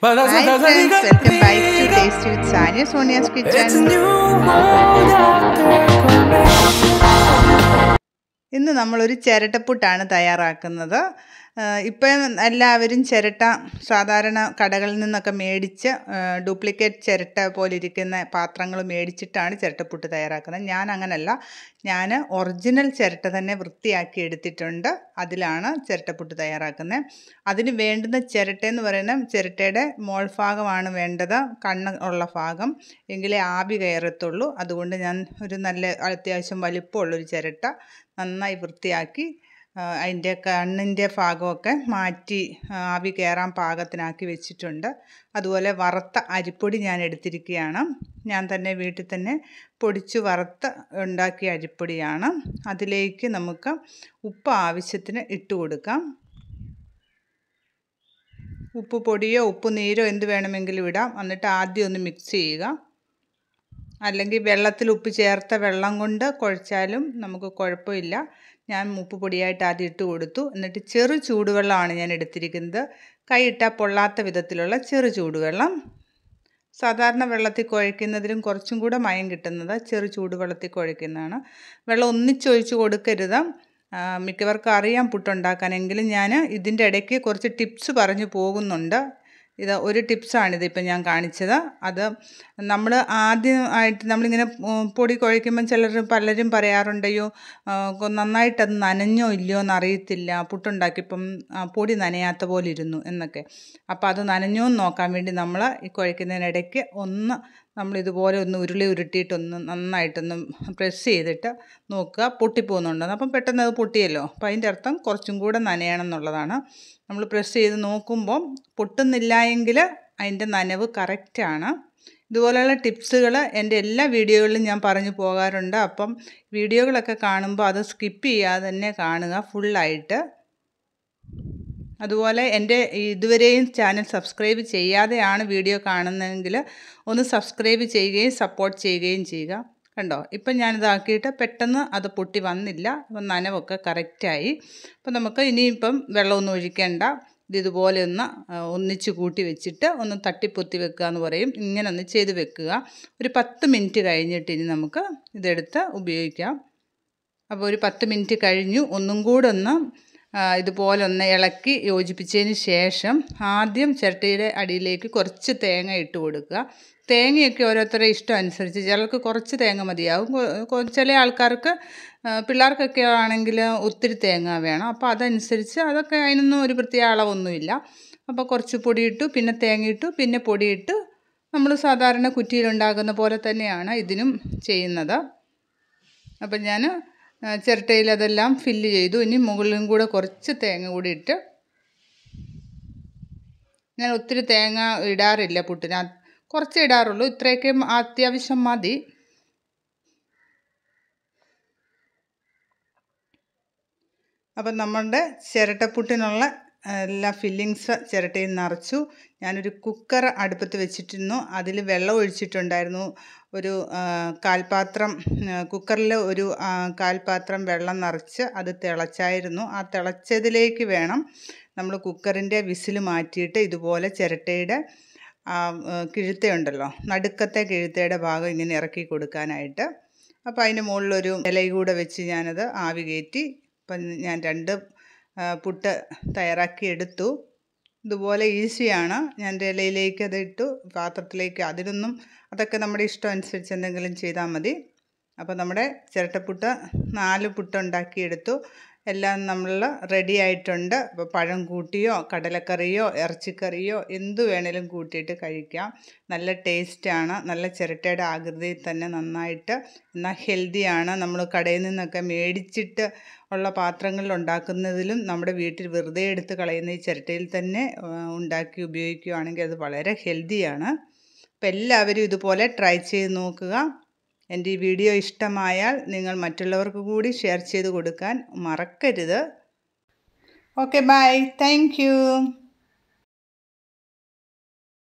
Hi friends, welcome back to Tasty with Sanya Sonia's Kitchen. ഇന്ന് നമ്മളൊരു ചിരട്ടപ്പുട്ടാണ് തയ്യാറാക്കുന്നത് ഇപ്പം എല്ലാവരും ചിരട്ട സാധാരണ കടകളിൽ നിന്നൊക്കെ മേടിച്ച് ഡ്യൂപ്ലിക്കേറ്റ് ചിരട്ട പോലെ ഇരിക്കുന്ന പാത്രങ്ങൾ മേടിച്ചിട്ടാണ് ചിരട്ടപ്പുട്ട് തയ്യാറാക്കുന്നത് ഞാൻ അങ്ങനല്ല ഞാൻ ഒറിജിനൽ ചിരട്ട തന്നെ വൃത്തിയാക്കി എടുത്തിട്ടുണ്ട് അതിലാണ് ചിരട്ടപ്പുട്ട് തയ്യാറാക്കുന്നത് അതിന് വേണ്ടുന്ന ചിരട്ട എന്ന് പറയുന്ന ചിരട്ടയുടെ മോൾ ഭാഗമാണ് വേണ്ടത് കണ്ണ് ഉള്ള ഭാഗം എങ്കിലേ ആവി കയറത്തുള്ളൂ അതുകൊണ്ട് ഞാൻ ഒരു നല്ല അത്യാവശ്യം വലിപ്പമുള്ളൊരു ചിരട്ട നന്നായി വൃത്തിയാക്കി അതിൻ്റെ കണ്ണിൻ്റെ ഭാഗമൊക്കെ മാറ്റി ആവി കയറാൻ പാകത്തിനാക്കി വെച്ചിട്ടുണ്ട് അതുപോലെ വറുത്ത അരിപ്പൊടി ഞാൻ എടുത്തിരിക്കുകയാണ് ഞാൻ തന്നെ വീട്ടിൽ തന്നെ പൊടിച്ച് വറുത്ത് ഉണ്ടാക്കിയ അരിപ്പൊടിയാണ് അതിലേക്ക് നമുക്ക് ഉപ്പ് ആവശ്യത്തിന് ഇട്ട് കൊടുക്കാം ഉപ്പ് പൊടിയോ ഉപ്പ് നീരോ എന്ത് വേണമെങ്കിലും ഇടാം എന്നിട്ട് ആദ്യം ഒന്ന് മിക്സ് ചെയ്യുക അല്ലെങ്കിൽ വെള്ളത്തിൽ ഉപ്പ് ചേർത്ത വെള്ളം കൊണ്ട് കുഴച്ചാലും നമുക്ക് കുഴപ്പമില്ല ഞാൻ മൂപ്പ് പൊടിയായിട്ട് ആദ്യം ഇട്ട് കൊടുത്തു എന്നിട്ട് ചെറു ചൂടുവെള്ളമാണ് ഞാൻ എടുത്തിരിക്കുന്നത് കൈയിട്ടാൽ പൊള്ളാത്ത വിധത്തിലുള്ള ചെറു ചൂടുവെള്ളം സാധാരണ വെള്ളത്തിൽ കുഴയ്ക്കുന്നതിലും കുറച്ചും കൂടെ മയം കിട്ടുന്നത് ചെറു ചൂടുവെള്ളത്തിൽ കുഴയ്ക്കുന്നതാണ് വെള്ളം ഒന്നിച്ചൊഴിച്ച് കൊടുക്കരുത് മിക്കവർക്കും അറിയാം പുട്ടുണ്ടാക്കാനെങ്കിലും ഞാൻ ഇതിൻ്റെ ഇടയ്ക്ക് കുറച്ച് ടിപ്സ് പറഞ്ഞു പോകുന്നുണ്ട് ഇത് ഒരു ടിപ്സാണിത് ഇപ്പം ഞാൻ കാണിച്ചത് അത് നമ്മൾ ആദ്യമായിട്ട് നമ്മളിങ്ങനെ പൊടി കുഴയ്ക്കുമ്പം ചിലർ പലരും നന്നായിട്ട് നന്നായിട്ടത് നനഞ്ഞോ ഇല്ലയോ എന്നറിയത്തില്ല പുട്ടുണ്ടാക്കിയപ്പം പൊടി നനയാത്ത പോലെ ഇരുന്നു എന്നൊക്കെ അപ്പോൾ അത് നനഞ്ഞോ എന്ന് നോക്കാൻ വേണ്ടി നമ്മൾ ഈ കുഴയ്ക്കുന്നതിനിടയ്ക്ക് ഒന്ന് നമ്മളിതുപോലെ ഒന്ന് ഉരുളി ഉരുട്ടിയിട്ടൊന്ന് നന്നായിട്ടൊന്ന് പ്രസ് ചെയ്തിട്ട് നോക്കുക പൊട്ടിപ്പോകുന്നുണ്ടെന്ന് അപ്പം പെട്ടെന്ന് അത് പൊട്ടിയല്ലോ അപ്പം അതിൻ്റെ അർത്ഥം കുറച്ചും കൂടെ നനയണം എന്നുള്ളതാണ് നമ്മൾ പ്രസ് ചെയ്ത് നോക്കുമ്പം പൊട്ടുന്നില്ല എങ്കിൽ അതിൻ്റെ നനവ് കറക്റ്റാണ് ഇതുപോലെയുള്ള ടിപ്സുകൾ എൻ്റെ എല്ലാ വീഡിയോകളിലും ഞാൻ പറഞ്ഞു പോകാറുണ്ട് അപ്പം വീഡിയോകളൊക്കെ കാണുമ്പോൾ അത് സ്കിപ്പ് ചെയ്യാതെ തന്നെ കാണുക ഫുള്ളായിട്ട് അതുപോലെ എൻ്റെ ഇതുവരെയും ചാനൽ സബ്സ്ക്രൈബ് ചെയ്യാതെയാണ് വീഡിയോ കാണുന്നതെങ്കിൽ ഒന്ന് സബ്സ്ക്രൈബ് ചെയ്യുകയും സപ്പോർട്ട് ചെയ്യുകയും ചെയ്യുക കണ്ടോ ഇപ്പം ഞാനിതാക്കിയിട്ട് പെട്ടെന്ന് അത് പൊട്ടി വന്നില്ല അപ്പം നനവൊക്കെ കറക്റ്റായി അപ്പം നമുക്ക് ഇനിയിപ്പം വെള്ളമൊന്നും ഒഴിക്കേണ്ട ഇതുപോലെ ഒന്ന് ഒന്നിച്ച് കൂട്ടി വെച്ചിട്ട് ഒന്ന് തട്ടിപ്പൊത്തി വെക്കുക എന്ന് പറയും ഇങ്ങനെ ഒന്ന് ചെയ്ത് വെക്കുക ഒരു പത്ത് മിനിറ്റ് കഴിഞ്ഞിട്ട് ഇനി നമുക്ക് ഇതെടുത്ത് ഉപയോഗിക്കാം അപ്പോൾ ഒരു പത്ത് മിനിറ്റ് കഴിഞ്ഞു ഒന്നും കൂടെ ഒന്ന് ഇതുപോലെ ഒന്ന് ഇളക്കി യോജിപ്പിച്ചതിന് ശേഷം ആദ്യം ചിരട്ടയുടെ അടിയിലേക്ക് കുറച്ച് തേങ്ങ ഇട്ട് കൊടുക്കുക തേങ്ങയൊക്കെ ഓരോരുത്തരുടെ ഇഷ്ടം അനുസരിച്ച് ചിലർക്ക് കുറച്ച് തേങ്ങ മതിയാവും ചില ആൾക്കാർക്ക് പിള്ളേർക്കൊക്കെ ആണെങ്കിൽ ഒത്തിരി തേങ്ങ വേണം അപ്പോൾ അതനുസരിച്ച് അതൊക്കെ അതിനൊന്നും ഒരു പ്രത്യേക അളവൊന്നുമില്ല അപ്പോൾ കുറച്ച് പൊടിയിട്ട് പിന്നെ തേങ്ങയിട്ടു പിന്നെ പൊടിയിട്ട് നമ്മൾ സാധാരണ കുറ്റിയിലുണ്ടാക്കുന്ന പോലെ തന്നെയാണ് ഇതിനും ചെയ്യുന്നത് അപ്പം ഞാൻ ചിരട്ടയിൽ അതെല്ലാം ഫില്ല് ചെയ്തു ഇനി മുകളിലും കൂടെ കുറച്ച് തേങ്ങ കൂടി ഇട്ട് ഞാൻ ഒത്തിരി തേങ്ങ ഇടാറില്ല പുട്ടിന് കുറച്ച് ഇടാറുള്ളൂ ഇത്രയൊക്കെ അത്യാവശ്യം മതി അപ്പം നമ്മളുടെ ചിരട്ടപ്പുട്ടിനുള്ള എല്ലാ ഫില്ലിങ്സ് ചിരട്ടയിൽ നിറച്ചു ഞാനൊരു കുക്കർ അടുപ്പത്ത് വെച്ചിട്ടിരുന്നു അതിൽ വെള്ളം ഒഴിച്ചിട്ടുണ്ടായിരുന്നു ഒരു കാൽപാത്രം കുക്കറിൽ ഒരു കാൽപാത്രം വെള്ളം നിറച്ച് അത് തിളച്ചായിരുന്നു ആ തിളച്ചതിലേക്ക് വേണം നമ്മൾ കുക്കറിൻ്റെ വിസിൽ മാറ്റിയിട്ട് ഇതുപോലെ ചിരട്ടയുടെ കിഴുത്തയുണ്ടല്ലോ നടുക്കത്തെ കിഴുത്തയുടെ ഭാഗം ഇങ്ങനെ ഇറക്കി കൊടുക്കാനായിട്ട് അപ്പോൾ അതിന് മുകളിലൊരു ഇലയിൽ കൂടെ വെച്ച് ഞാനത് ആവി കയറ്റി അപ്പം ഞാൻ രണ്ട് പുട്ട് തയ്യാറാക്കി എടുത്തു ഇതുപോലെ ഈസിയാണ് ഞാൻ ഇലയിലേക്ക് അത് ഇട്ടു പാത്രത്തിലേക്ക് അതിനൊന്നും അതൊക്കെ നമ്മുടെ ഇഷ്ടം അനുസരിച്ച് എന്തെങ്കിലും ചെയ്താൽ മതി അപ്പോൾ നമ്മുടെ ചിരട്ടപ്പുട്ട് നാല് പുട്ടുണ്ടാക്കിയെടുത്തു എല്ലാം നമ്മൾ റെഡി ആയിട്ടുണ്ട് അപ്പോൾ പഴം കൂട്ടിയോ കടലക്കറിയോ ഇറച്ചിക്കറിയോ എന്തു വേണേലും കൂട്ടിയിട്ട് കഴിക്കാം നല്ല ടേസ്റ്റാണ് നല്ല ചിരട്ടയുടെ ആകൃതിയിൽ തന്നെ നന്നായിട്ട് എന്നാൽ ഹെൽത്തിയാണ് നമ്മൾ കടയിൽ നിന്നൊക്കെ മേടിച്ചിട്ട് ഉള്ള പാത്രങ്ങളിൽ ഉണ്ടാക്കുന്നതിലും നമ്മുടെ വീട്ടിൽ വെറുതെ എടുത്ത് കളയുന്ന ഈ ചിരട്ടയിൽ തന്നെ ഉണ്ടാക്കി ഉപയോഗിക്കുകയാണെങ്കിൽ അത് വളരെ ഹെൽത്തിയാണ് അപ്പോൾ എല്ലാവരും ഇതുപോലെ ട്രൈ ചെയ്ത് നോക്കുക എൻ്റെ ഈ വീഡിയോ ഇഷ്ടമായാൽ നിങ്ങൾ മറ്റുള്ളവർക്ക് കൂടി ഷെയർ ചെയ്ത് കൊടുക്കാൻ മറക്കരുത് ഓക്കെ ബൈ താങ്ക്